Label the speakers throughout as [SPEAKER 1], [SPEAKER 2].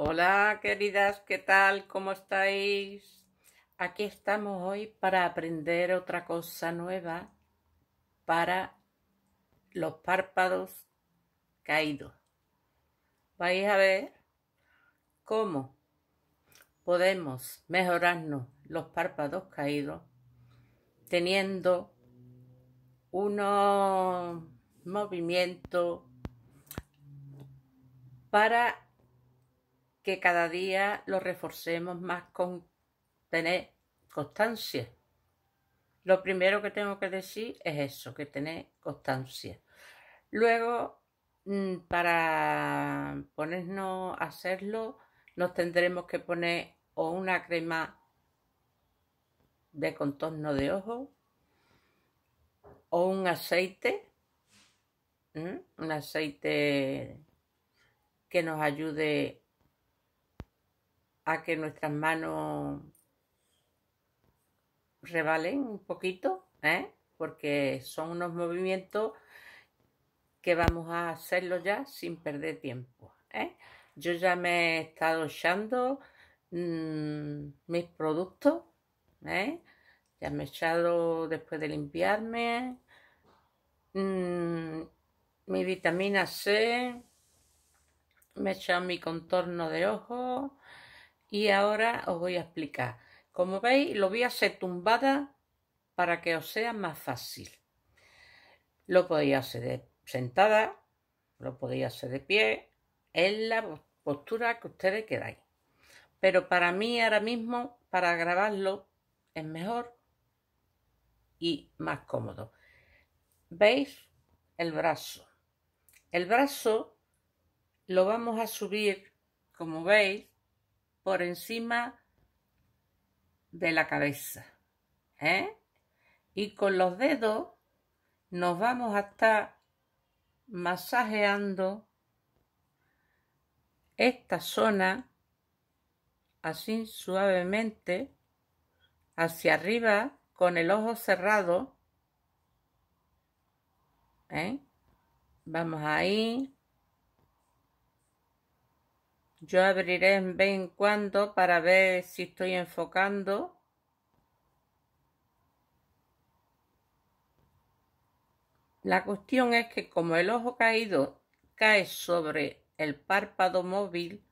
[SPEAKER 1] Hola queridas, ¿qué tal? ¿Cómo estáis? Aquí estamos hoy para aprender otra cosa nueva para los párpados caídos. Vais a ver cómo podemos mejorarnos los párpados caídos teniendo unos movimientos para que cada día lo reforcemos más con tener constancia. Lo primero que tengo que decir es eso, que tener constancia. Luego, mm, para ponernos a hacerlo, nos tendremos que poner o una crema de contorno de ojo o un aceite, un aceite que nos ayude a que nuestras manos revalen un poquito, ¿eh? porque son unos movimientos que vamos a hacerlo ya sin perder tiempo. ¿eh? Yo ya me he estado echando mm, mis productos, ¿eh? ya me he echado después de limpiarme mm, mi vitamina C, me he echado mi contorno de ojos. Y ahora os voy a explicar. Como veis, lo voy a hacer tumbada para que os sea más fácil. Lo podéis hacer sentada, lo podéis hacer de pie, en la postura que ustedes queráis. Pero para mí ahora mismo, para grabarlo, es mejor y más cómodo. ¿Veis? El brazo. El brazo lo vamos a subir, como veis, por encima de la cabeza. ¿eh? Y con los dedos nos vamos a estar masajeando esta zona así suavemente hacia arriba con el ojo cerrado. ¿eh? Vamos ahí. Yo abriré en vez en cuando para ver si estoy enfocando. La cuestión es que como el ojo caído cae sobre el párpado móvil,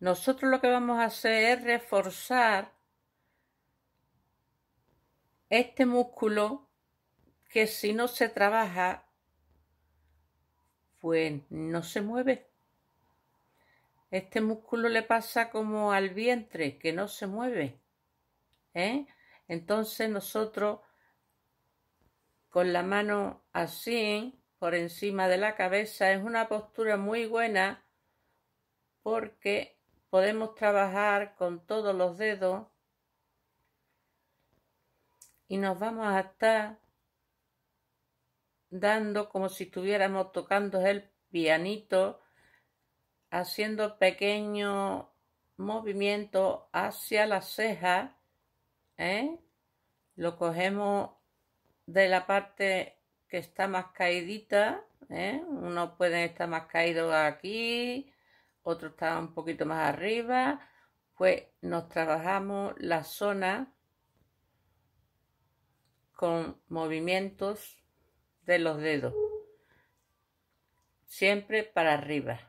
[SPEAKER 1] nosotros lo que vamos a hacer es reforzar este músculo que si no se trabaja, pues no se mueve. Este músculo le pasa como al vientre, que no se mueve. ¿eh? Entonces nosotros con la mano así, por encima de la cabeza, es una postura muy buena porque podemos trabajar con todos los dedos y nos vamos a estar dando como si estuviéramos tocando el pianito haciendo pequeño movimiento hacia la ceja, ¿eh? lo cogemos de la parte que está más caídita, ¿eh? uno puede estar más caído aquí, otro está un poquito más arriba, pues nos trabajamos la zona con movimientos de los dedos, siempre para arriba.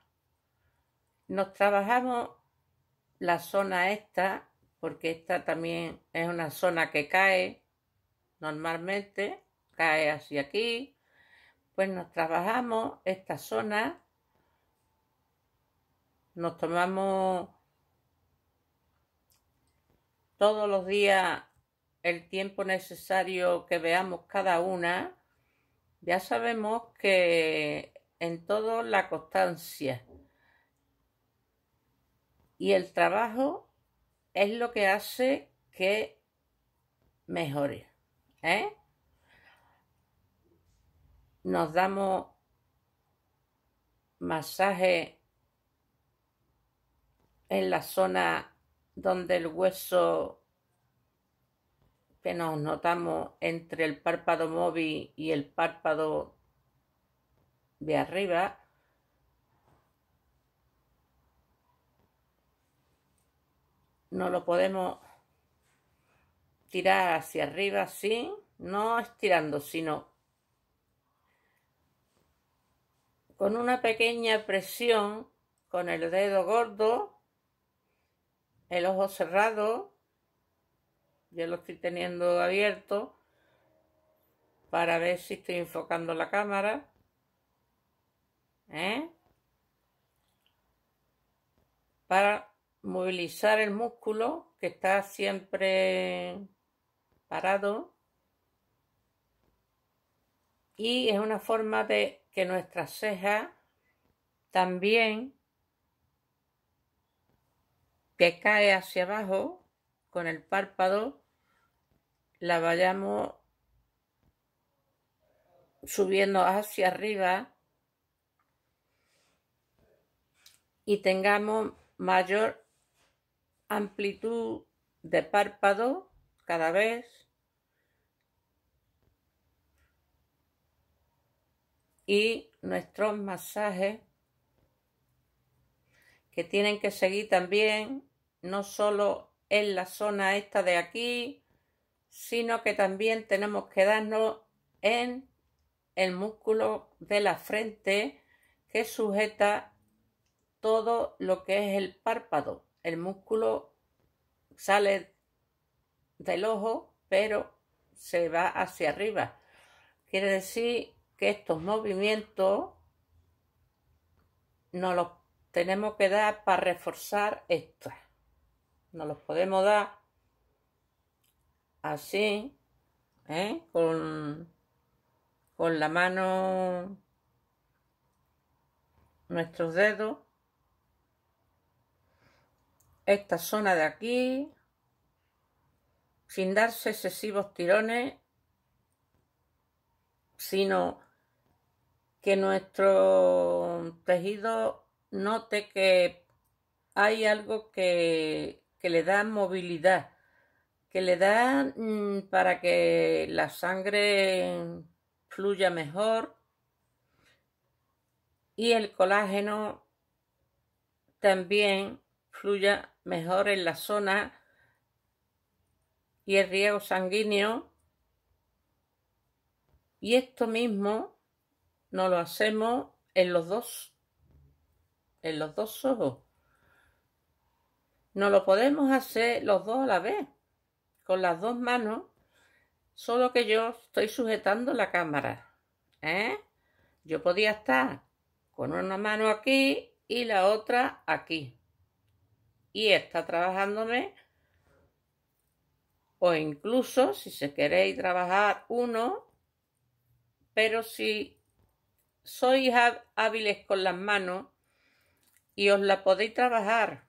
[SPEAKER 1] Nos trabajamos la zona esta, porque esta también es una zona que cae normalmente, cae hacia aquí, pues nos trabajamos esta zona, nos tomamos todos los días el tiempo necesario que veamos cada una, ya sabemos que en todo la constancia y el trabajo es lo que hace que mejore. ¿eh? Nos damos masaje en la zona donde el hueso que nos notamos entre el párpado móvil y el párpado de arriba no lo podemos tirar hacia arriba así, no estirando, sino con una pequeña presión con el dedo gordo, el ojo cerrado, yo lo estoy teniendo abierto para ver si estoy enfocando la cámara. ¿eh? Para movilizar el músculo que está siempre parado. Y es una forma de que nuestra ceja. también que cae hacia abajo con el párpado la vayamos subiendo hacia arriba y tengamos mayor amplitud de párpado cada vez. Y nuestros masajes que tienen que seguir también no solo en la zona esta de aquí, sino que también tenemos que darnos en el músculo de la frente que sujeta todo lo que es el párpado el músculo sale del ojo, pero se va hacia arriba. Quiere decir que estos movimientos nos los tenemos que dar para reforzar esto. Nos los podemos dar así, ¿eh? con, con la mano, nuestros dedos, esta zona de aquí, sin darse excesivos tirones, sino que nuestro tejido note que hay algo que, le da movilidad, que le da mm, para que la sangre fluya mejor y el colágeno también fluya mejor en la zona y el riego sanguíneo. Y esto mismo no lo hacemos en los dos, en los dos ojos. No lo podemos hacer los dos a la vez, con las dos manos, solo que yo estoy sujetando la cámara. ¿eh? Yo podía estar con una mano aquí y la otra aquí y está trabajándome o incluso si se queréis trabajar uno, pero si sois hábiles con las manos y os la podéis trabajar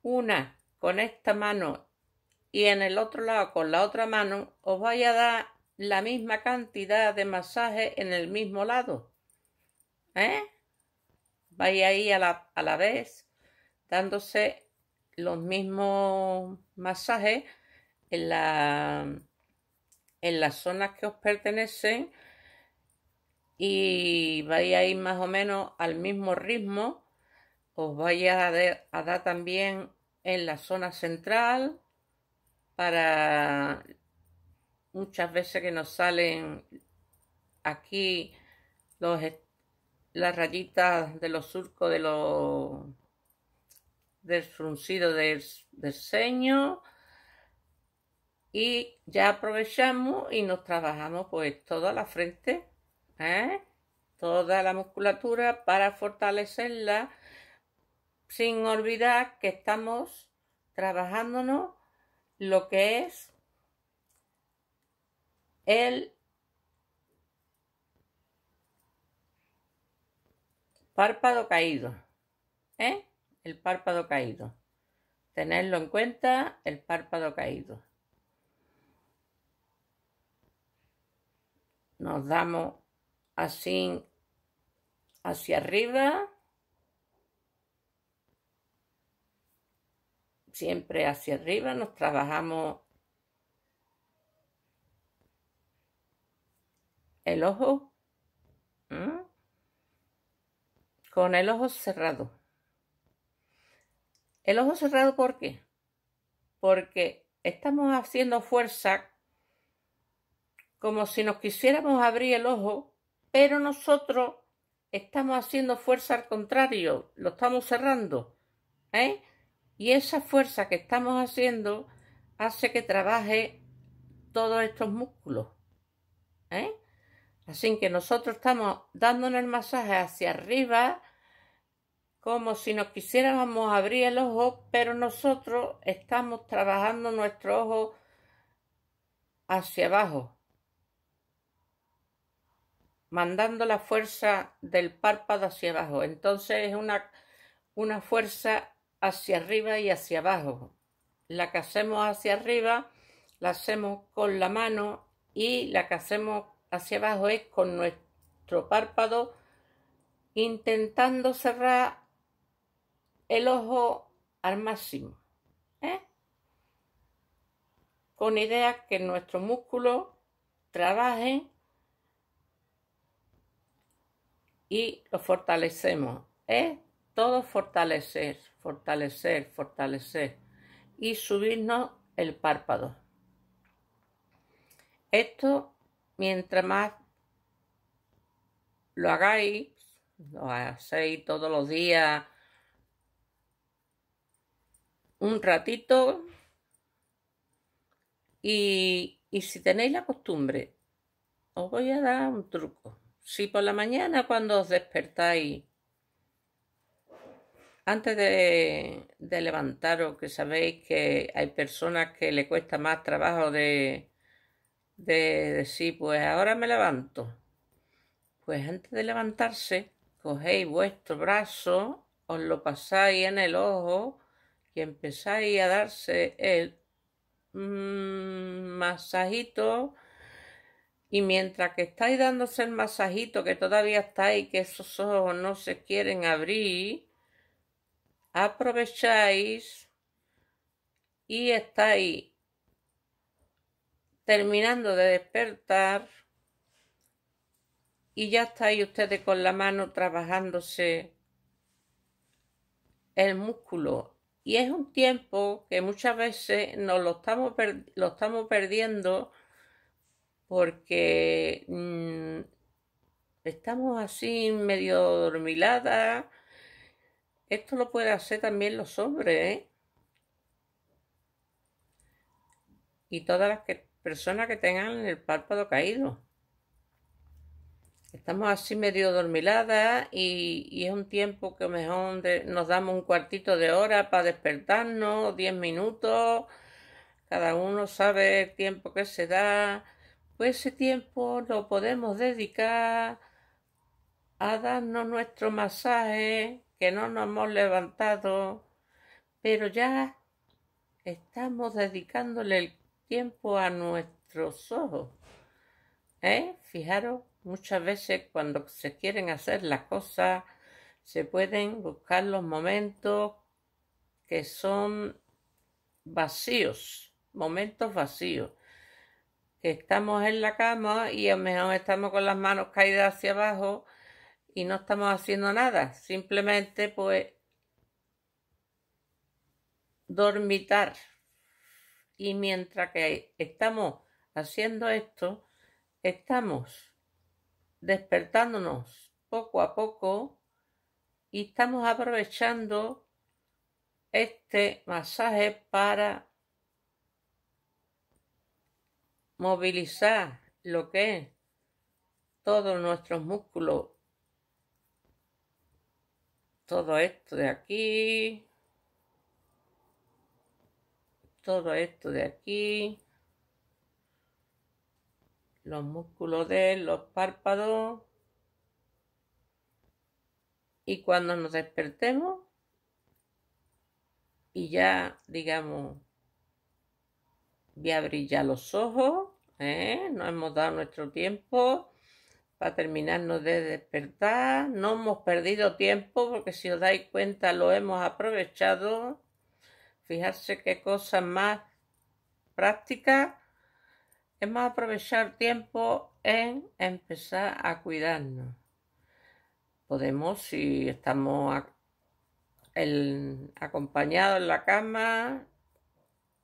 [SPEAKER 1] una con esta mano y en el otro lado con la otra mano, os vaya a dar la misma cantidad de masaje en el mismo lado. ¿Eh? ahí a la, a la vez dándose los mismos masajes en, la, en las zonas que os pertenecen y vais a ir más o menos al mismo ritmo. Os vaya a, dar también en la zona central para muchas veces que nos salen aquí los, las rayitas de los surcos de los desfruncido del, del ceño y ya aprovechamos y nos trabajamos pues toda la frente, ¿eh? toda la musculatura para fortalecerla sin olvidar que estamos trabajándonos lo que es el párpado caído. ¿eh? el párpado caído. Tenerlo en cuenta, el párpado caído. Nos damos así hacia arriba. Siempre hacia arriba nos trabajamos el ojo con el ojo cerrado. El ojo cerrado, ¿por qué? Porque estamos haciendo fuerza como si nos quisiéramos abrir el ojo, pero nosotros estamos haciendo fuerza al contrario, lo estamos cerrando. ¿eh? Y esa fuerza que estamos haciendo hace que trabaje todos estos músculos. ¿eh? Así que nosotros estamos dándonos el masaje hacia arriba como si nos quisiéramos abrir el ojo, pero nosotros estamos trabajando nuestro ojo hacia abajo, mandando la fuerza del párpado hacia abajo. Entonces es una, una fuerza hacia arriba y hacia abajo. La que hacemos hacia arriba la hacemos con la mano y la que hacemos hacia abajo es con nuestro párpado intentando cerrar el ojo al máximo, ¿eh? con idea que nuestros músculos trabajen y lo fortalecemos. ¿eh? Todo fortalecer, fortalecer, fortalecer y subirnos el párpado. Esto, mientras más lo hagáis, lo hacéis todos los días, un ratito y, si tenéis la costumbre, os voy a dar un truco. Si por la mañana cuando os despertáis, antes de, de levantaros, que sabéis que hay personas que le cuesta más trabajo de, de, de decir, pues ahora me levanto. Pues antes de levantarse, cogéis vuestro brazo, os lo pasáis en el ojo que empezáis a darse el mm, masajito y mientras que estáis dándose el masajito que todavía estáis que esos ojos no se quieren abrir aprovecháis y estáis terminando de despertar y ya estáis ustedes con la mano trabajándose el músculo y es un tiempo que muchas veces nos lo estamos, lo estamos perdiendo porque mm, estamos así medio dormiladas. Esto lo pueden hacer también los hombres. ¿eh? Y todas las personas que tengan el párpado caído. Estamos así medio dormiladas y, es un tiempo que mejor nos damos un cuartito de hora para despertarnos, diez minutos. Cada uno sabe el tiempo que se da. Pues ese tiempo lo podemos dedicar a darnos nuestro masaje, que no nos hemos levantado, pero ya estamos dedicándole el tiempo a nuestros ojos. ¿Eh? Fijaros Muchas veces cuando se quieren hacer las cosas, se pueden buscar los momentos que son vacíos, momentos vacíos. estamos en la cama y a lo mejor estamos con las manos caídas hacia abajo y no estamos haciendo nada. Simplemente pues dormitar. Y mientras que estamos haciendo esto, estamos despertándonos poco a poco y estamos aprovechando este masaje para movilizar lo que es todos nuestros músculos. Todo esto de aquí. Todo esto de aquí los músculos de los párpados y cuando nos despertemos y ya digamos voy a abrir ya los ojos ¿eh? nos hemos dado nuestro tiempo para terminarnos de despertar no hemos perdido tiempo porque si os dais cuenta lo hemos aprovechado fijarse qué cosa más práctica Hemos aprovechado aprovechar tiempo en empezar a cuidarnos. Podemos, si estamos el, acompañados en la cama,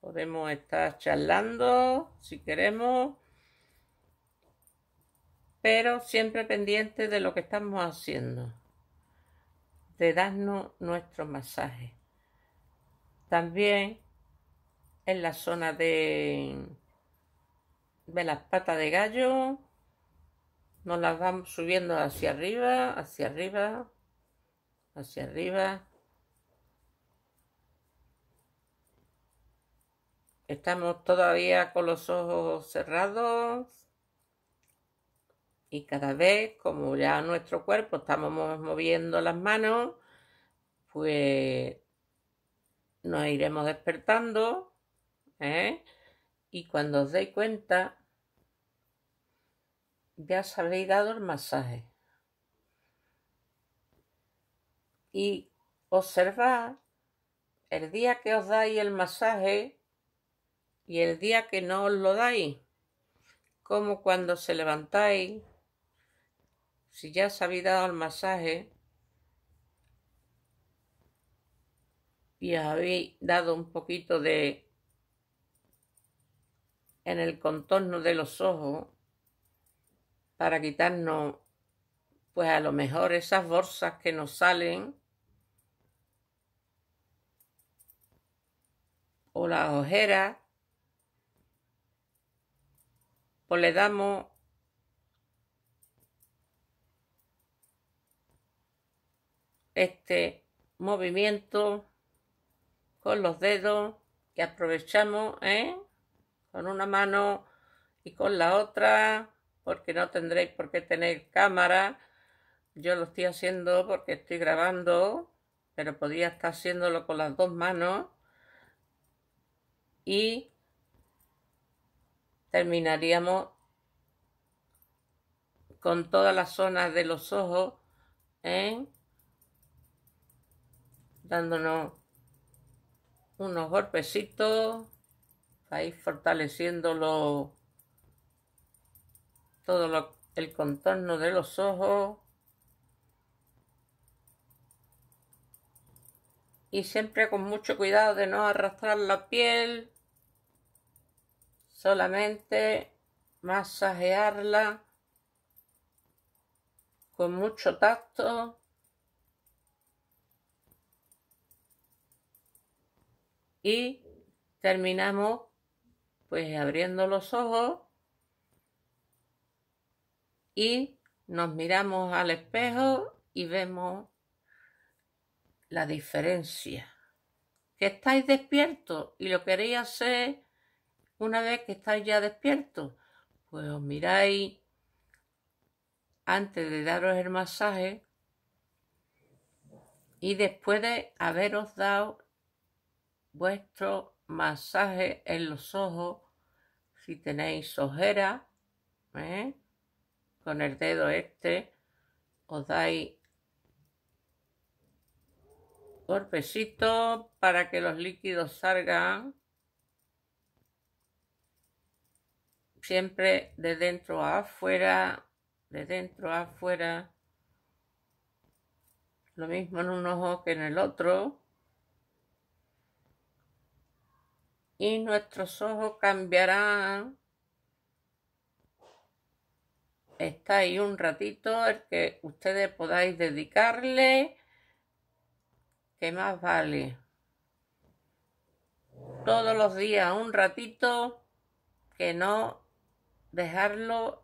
[SPEAKER 1] podemos estar charlando si queremos, pero siempre pendientes de lo que estamos haciendo, de darnos nuestro masaje. También en la zona de ve las patas de gallo, nos las vamos subiendo hacia arriba, hacia arriba, hacia arriba. Estamos todavía con los ojos cerrados y cada vez como ya nuestro cuerpo estamos moviendo las manos, pues nos iremos despertando ¿eh? y cuando os deis cuenta ya os habéis dado el masaje. Y observad el día que os dais el masaje y el día que no os lo dais. Como cuando se levantáis, si ya os habéis dado el masaje y os habéis dado un poquito de en el contorno de los ojos, para quitarnos, pues a lo mejor esas bolsas que nos salen o las ojeras, pues le damos este movimiento con los dedos que aprovechamos ¿eh? con una mano y con la otra porque no tendréis por qué tener cámara. Yo lo estoy haciendo porque estoy grabando, pero podía estar haciéndolo con las dos manos. Y terminaríamos con todas las zonas de los ojos, ¿eh? dándonos unos golpecitos, ahí fortaleciéndolo todo el contorno de los ojos. Y siempre con mucho cuidado de no arrastrar la piel. Solamente masajearla con mucho tacto. Y terminamos pues abriendo los ojos y nos miramos al espejo y vemos la diferencia. Que estáis despiertos y lo queréis hacer una vez que estáis ya despiertos. Pues os miráis antes de daros el masaje y después de haberos dado vuestro masaje en los ojos, si tenéis ojeras, ¿eh? con el dedo este os dais golpecito para que los líquidos salgan siempre de dentro a afuera de dentro a afuera lo mismo en un ojo que en el otro y nuestros ojos cambiarán Está ahí un ratito, el que ustedes podáis dedicarle, que más vale. Todos los días un ratito, que no dejarlo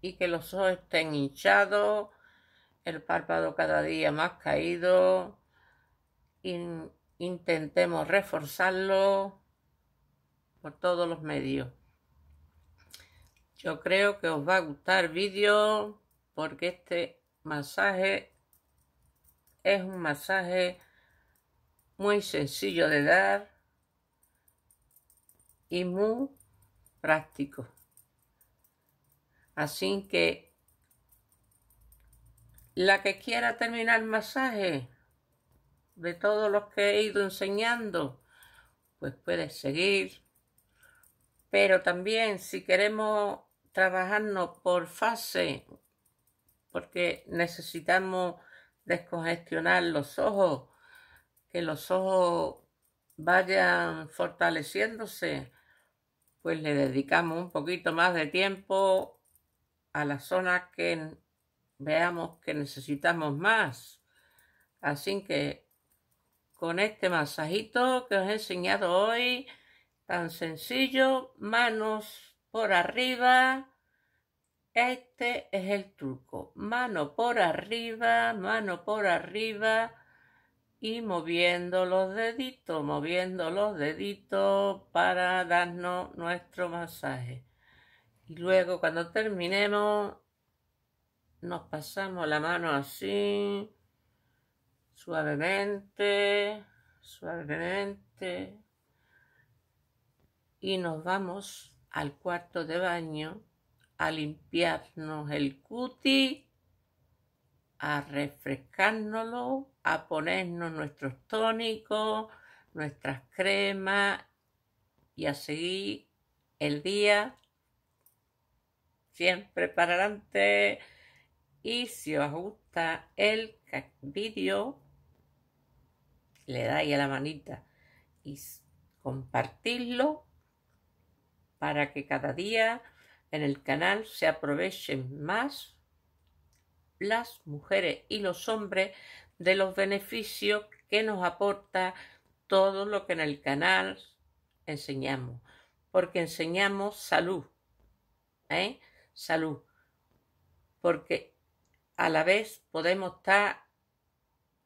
[SPEAKER 1] y que los ojos estén hinchados, el párpado cada día más caído, intentemos reforzarlo por todos los medios. Yo creo que os va a gustar el vídeo porque este masaje es un masaje muy sencillo de dar y muy práctico. Así que la que quiera terminar el masaje de todos los que he ido enseñando, pues puede seguir. Pero también si queremos trabajando por fase porque necesitamos descongestionar los ojos, que los ojos vayan fortaleciéndose, pues le dedicamos un poquito más de tiempo a la zona que veamos que necesitamos más. Así que con este masajito que os he enseñado hoy, tan sencillo, manos por arriba. Este es el truco. Mano por arriba, mano por arriba y moviendo los deditos, moviendo los deditos para darnos nuestro masaje. Y luego cuando terminemos nos pasamos la mano así, suavemente, suavemente y nos vamos al cuarto de baño, a limpiarnos el cuti, a refrescárnoslo, a ponernos nuestros tónicos, nuestras cremas y a seguir el día siempre para adelante. Y si os gusta el vídeo, le dais a la manita y compartirlo para que cada día en el canal se aprovechen más las mujeres y los hombres de los beneficios que nos aporta todo lo que en el canal enseñamos, porque enseñamos salud, ¿eh? salud, porque a la vez podemos estar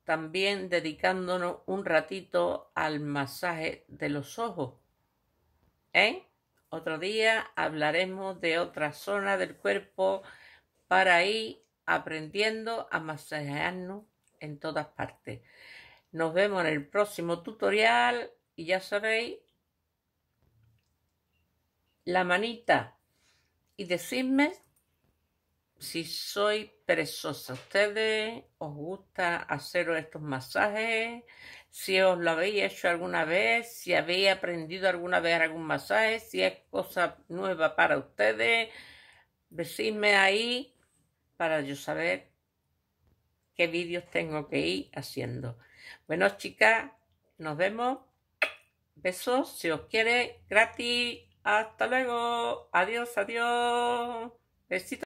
[SPEAKER 1] también dedicándonos un ratito al masaje de los ojos, ¿eh? Otro día hablaremos de otra zona del cuerpo para ir aprendiendo a masajearnos en todas partes. Nos vemos en el próximo tutorial y ya sabéis, la manita y decidme si soy preciosa. ¿Ustedes os gusta hacer estos masajes? si os lo habéis hecho alguna vez, si habéis aprendido alguna vez algún masaje, si es cosa nueva para ustedes, decidme ahí para yo saber qué vídeos tengo que ir haciendo. Bueno, chicas, nos vemos. Besos, si os quiere, gratis. Hasta luego. Adiós, adiós. Besitos.